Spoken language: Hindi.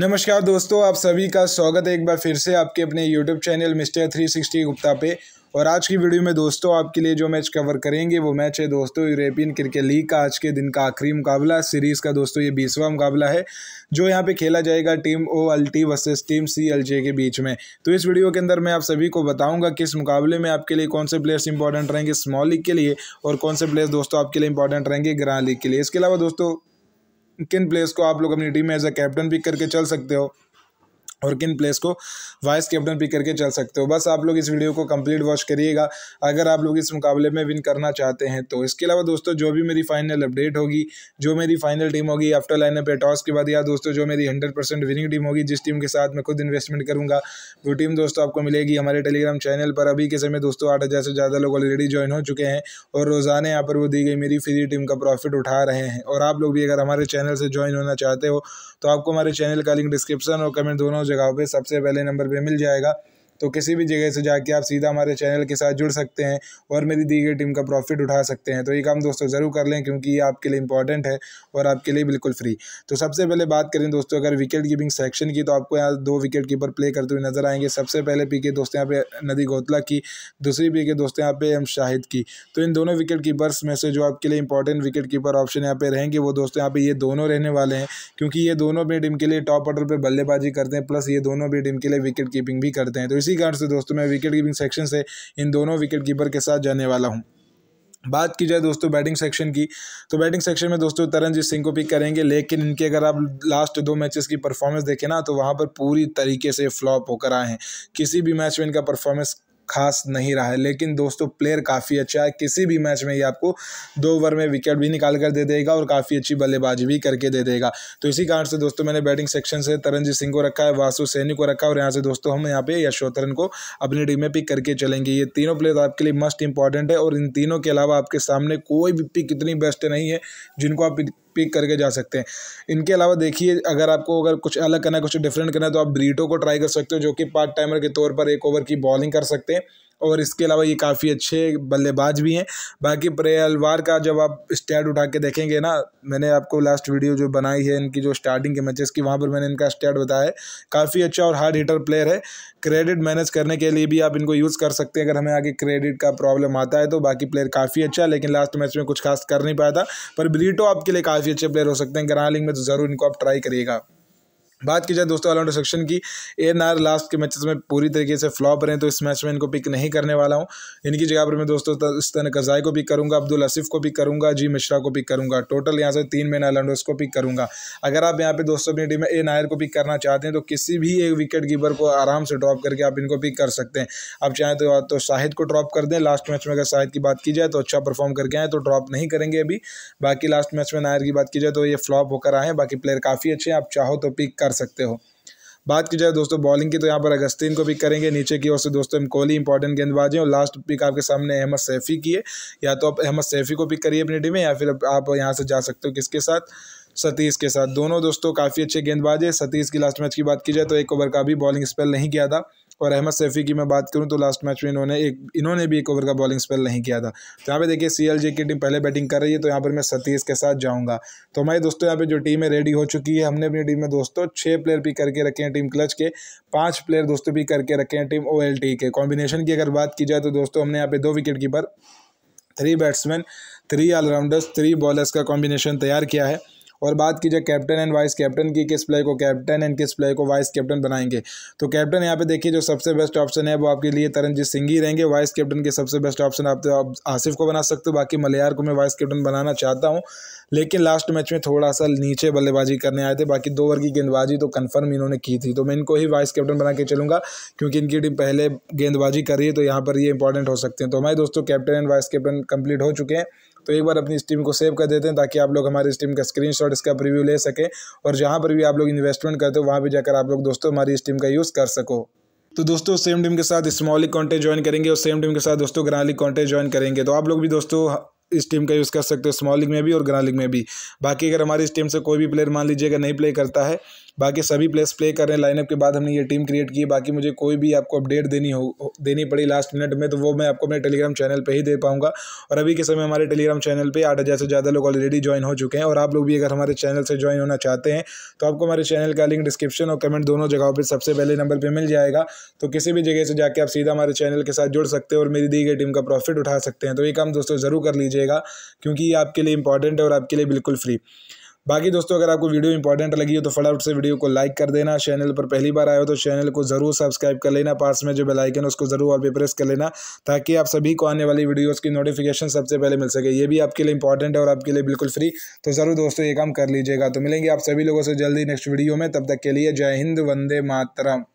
नमस्कार दोस्तों आप सभी का स्वागत है एक बार फिर से आपके अपने YouTube चैनल मिस्टर 360 गुप्ता पे और आज की वीडियो में दोस्तों आपके लिए जो मैच कवर करेंगे वो मैच है दोस्तों यूरोपियन क्रिकेट लीग का आज के दिन का आखिरी मुकाबला सीरीज़ का दोस्तों ये बीसवा मुकाबला है जो यहाँ पे खेला जाएगा team O L T versus team C L J के बीच में तो इस वीडियो के अंदर मैं आप सभी को बताऊंगा किस मुकाबले में आपके लिए कौन से प्लेयर्स इंपॉर्टेंट रहेंगे स्मॉल लीग के लिए और कौन से प्लेयर्स दोस्तों आपके लिए इंपॉर्टेंट रहेंगे ग्रां लीग के लिए इसके अलावा दोस्तों किन प्लेयर्स को आप लोग अपनी टीम में एज अ कैप्टन पिक करके चल सकते हो और किन प्लेस को वाइस कैप्टन पिक करके चल सकते हो बस आप लोग इस वीडियो को कंप्लीट वॉच करिएगा अगर आप लोग इस मुकाबले में विन करना चाहते हैं तो इसके अलावा दोस्तों जो भी मेरी फाइनल अपडेट होगी जो मेरी फाइनल टीम होगी आफ्टर लाइनअप पे टॉस के बाद या दोस्तों जो मेरी हंड्रेड परसेंट विनिंग टीम होगी जिस टीम के साथ मैं खुद इन्वेस्टमेंट करूँगा वो टीम दोस्तों आपको मिलेगी हमारे टेलीग्राम चैनल पर अभी के समय दोस्तों आठ हज़ार से ज़्यादा लोग ऑलरेडी ज्वाइन हो चुके हैं और रोज़ाना यहाँ पर वो दी गई मेरी फ्री टीम का प्रॉफिट उठा रहे हैं और आप लोग भी अगर हमारे चैनल से ज्वाइन होना चाहते हो तो आपको हमारे चैनल का लिंक डिस्क्रिप्शन और कमेंट दोनों जगहों पे सबसे पहले नंबर पे मिल जाएगा तो किसी भी जगह से जाके आप सीधा हमारे चैनल के साथ जुड़ सकते हैं और मेरी दी गई टीम का प्रॉफिट उठा सकते हैं तो ये काम दोस्तों ज़रूर कर लें क्योंकि ये आपके लिए इंपॉर्टेंट है और आपके लिए बिल्कुल फ्री तो सबसे पहले बात करें दोस्तों अगर विकेट कीपिंग सेक्शन की तो आपको यहाँ दो विकेट कीपर प्ले करते हुए नजर आएंगे सबसे पहले पी के दोस्तों यहाँ पे नदी गोतला की दूसरी पी के दोस्तों यहाँ पे एम शाहिद की तो इन दोनों विकेट कीपर्स में से जो आपके लिए इंपॉर्टेंट विकेट कीपर ऑप्शन यहाँ पे रहेंगे वो दोस्तों यहाँ पे ये दोनों रहने वाले हैं क्योंकि ये दोनों अपनी टीम के लिए टॉप ऑर्डर पर बल्लेबाजी करते हैं प्लस ये दोनों भी टीम के लिए विकेट कीपिंग भी करते हैं तो इस इसी कारण से दोस्तों मैं विकेट कीपिंग सेक्शन से इन दोनों विकेट कीपर के साथ जाने वाला हूँ बात की जाए दोस्तों बैटिंग सेक्शन की तो बैटिंग सेक्शन में दोस्तों तरनजीत सिंह को पिक करेंगे लेकिन इनके अगर आप लास्ट दो मैचेस की परफॉर्मेंस देखें ना तो वहाँ पर पूरी तरीके से फ्लॉप होकर आए हैं किसी भी मैच में इनका परफॉर्मेंस खास नहीं रहा है लेकिन दोस्तों प्लेयर काफ़ी अच्छा है किसी भी मैच में ये आपको दो ओवर में विकेट भी निकाल कर दे देगा और काफ़ी अच्छी बल्लेबाजी भी करके दे देगा तो इसी कारण से दोस्तों मैंने बैटिंग सेक्शन से तरनजीत सिंह को रखा है वासु सैनी को रखा है और यहाँ से दोस्तों हम यहाँ पे यशोधरन को अपनी टीम में पिक करके चलेंगे ये तीनों प्लेयर तो आपके लिए मस्ट इंपॉर्टेंट है और इन तीनों के अलावा आपके सामने कोई भी पिक इतनी बेस्ट नहीं है जिनको आप पिक करके जा सकते हैं इनके अलावा देखिए अगर आपको अगर कुछ अलग करना है कुछ डिफरेंट करना है तो आप ब्रीटो को ट्राई कर सकते हो जो कि पार्ट टाइमर के तौर पर एक ओवर की बॉलिंग कर सकते हैं और इसके अलावा ये काफ़ी अच्छे बल्लेबाज भी हैं बाकी प्रे अलवार का जब आप स्टैट उठा के देखेंगे ना मैंने आपको लास्ट वीडियो जो बनाई है इनकी जो स्टार्टिंग के मैचेस की वहाँ पर मैंने इनका स्टैट बताया है काफ़ी अच्छा और हार्ड हीटर प्लेयर है क्रेडिट मैनेज करने के लिए भी आप इनको यूज़ कर सकते हैं अगर हमें आगे क्रेडिट का प्रॉब्लम आता है तो बाकी प्लेयर काफ़ी अच्छा लेकिन लास्ट मैच में कुछ खास कर नहीं पाया था पर ब्रीटो आपके लिए काफ़ी अच्छे प्लेयर हो सकते हैं ग्रालिंग में तो ज़रूर इनको आप ट्राई करिएगा बात की जाए दोस्तों ऑलराउंडर सेक्शन की ए नार लास्ट के मैचेस में पूरी तरीके से फ्लॉप रहे तो इस मैच में इनको पिक नहीं करने वाला हूँ इनकी जगह पर मैं दोस्तों इस तरह कज़ाई को पिक करूँगा अब्दुल असिफ को पिक करूँगा जी मिश्रा को पिक करूँगा टोटल यहाँ से तीन मैन ऑलराउंडर्स को पिक करूंगा अगर आप यहाँ पे दोस्तों अपनी टीम में ए नायर को पिक करना चाहते हैं तो किसी भी एक विकेट कीपर को आराम से ड्रॉप करके आप इनको पिक कर सकते हैं आप चाहें तो, तो शाहिद को ड्रॉप कर दें लास्ट मैच में अगर शाहिद की बात की जाए तो अच्छा परफॉर्म करके आए तो ड्रॉप नहीं करेंगे अभी बाकी लास्ट मैच में नायर की बात की जाए तो ये फ्लॉप होकर आए बाकी प्लेयर काफ़ी अच्छे हैं आप चाहो तो पिक कर कर सकते हो बात की जाए दोस्तों बॉलिंग की तो यहाँ पर अगस्तीन को भी करेंगे नीचे की ओर से दोस्तों कोहली इंपॉर्टेंट गेंदबाज हैं और लास्ट पिक आपके सामने अहमद सैफ़ी की है या तो आप अहमद सैफ़ी को पिक करिए अपनी टीम में या फिर आप यहाँ से जा सकते हो किसके साथ सतीश के साथ दोनों दोस्तों काफ़ी अच्छे गेंदबाज है सतीश की लास्ट मैच की बात की जाए तो एक ओवर का भी बॉलिंग स्पेल नहीं किया था और अहमद सैफ़ी की मैं बात करूँ तो लास्ट मैच में इन्होंने एक इन्होंने भी एक ओवर का बॉलिंग स्पेल नहीं किया था तो यहाँ पे देखिए सी की टीम पहले बैटिंग कर रही है तो यहाँ पर मैं सतीश के साथ जाऊँगा तो हमारे दोस्तों यहाँ पर जो टीम है रेडी हो चुकी है हमने अपनी टीम में दोस्तों छः प्लेयर भी करके रखे हैं टीम क्लच के पाँच प्लेयर दोस्तों भी करके रखे हैं टीम ओ के कॉम्बिनेशन की अगर बात की जाए तो दोस्तों हमने यहाँ पे दो wicket keeper three batsman three allrounders three bowlers का कॉम्बिनेशन तैयार किया है और बात की जाए कैप्टन एंड वाइस कैप्टन की किस प्लेयर को कैप्टन एंड किस प्लेयर को वाइस कैप्टन बनाएंगे तो कैप्टन यहाँ पे देखिए जो सबसे बेस्ट ऑप्शन है वो आपके लिए तरनजीत सिंह ही रहेंगे वाइस कैप्टन के सबसे बेस्ट ऑप्शन आप तो आप आसिफ को बना सकते हो बाकी मलयार को मैं वाइस कैप्टन बनाना चाहता हूँ लेकिन लास्ट मैच में थोड़ा सा नीचे बल्लेबाजी करने आए थे बाकी दो ओवर की गेंदबाजी तो कन्फर्म इन्होंने की थी तो मैं इनको ही वाइस कैप्टन बना के चलूँगा क्योंकि इनकी टीम पहले गेंदबाजी कर रही है तो यहाँ पर ये इंपॉर्टेंट हो सकते हैं तो हमारे दोस्तों captain and vice captain complete हो चुके हैं तो एक बार अपनी स्टीम को सेव कर देते हैं ताकि आप लोग हमारी स्टीम का स्क्रीन इसका प्रिव्यू ले सकें और जहाँ पर भी आप लोग इन्वेस्टमेंट करते हो वहाँ भी जाकर आप लोग दोस्तों हमारी स्टीम का यूज़ कर सको तो दोस्तों सेम टीम के साथ स्मॉलिक कॉन्टेंट ज्वाइन करेंगे और सेम टीम के साथ दोस्तों ग्रालिक कॉन्टेंट ज्वाइन करेंगे तो आप लोग भी दोस्तों इस टीम का यूज़ कर सकते हो स्मॉल लीग में भी और ग्रालिक लीग में भी बाकी अगर हमारी इस टीम से कोई भी प्लेयर मान लीजिएगा नहीं प्ले करता है बाकी सभी प्लेस प्ले कर रहे हैं लाइनअप के बाद हमने ये टीम क्रिएट की बाकी मुझे कोई भी आपको अपडेट देनी हो देनी पड़ी लास्ट मिनट में तो वो मैं आपको अपने टेलीग्राम चैनल पर ही दे पाऊँगा और अभी के समय हमारे टेलीग्राम चैनल पर आठ हज़ार से ज़्यादा लोग ऑलरेडी ज्वाइन हो चुके हैं और आप लोग भी अगर हमारे चैनल से ज्वाइन होना चाहते हैं तो आपको हमारे चैनल का लिंक डिस्क्रिप्शन और कमेंट दोनों जगहों पर सबसे पहले नंबर पर मिल जाएगा तो किसी भी जगह से जाकर आप सीधा हमारे चैनल के साथ जुड़ सकते हैं और मेरी दी गई टीम का प्रॉफिट उठा सकते हैं तो ये काम दोस्तों ज़रूर कर लीजिएगा क्योंकि ये आपके लिए इंपॉर्टेंट है और आपके लिए बिल्कुल फ्री बाकी दोस्तों अगर आपको वीडियो इंपॉर्टेंट लगी हो तो फटाफट से वीडियो को लाइक कर देना चैनल पर पहली बार आए हो तो चैनल को ज़रूर सब्सक्राइब कर लेना पास में जो बेलाइकन है उसको ज़रूर और भी प्रेस कर लेना ताकि आप सभी को आने वाली वीडियोज़ की नोटिफिकेशन सबसे पहले मिल सके ये भी आपके लिए इंपॉर्टेंट है और आपके लिए बिल्कुल फ्री तो ज़रूर दोस्तों ये काम कर लीजिएगा तो मिलेंगे आप सभी लोगों से जल्दी नेक्स्ट वीडियो में तब तक के लिए जय हिंद वंदे मातरम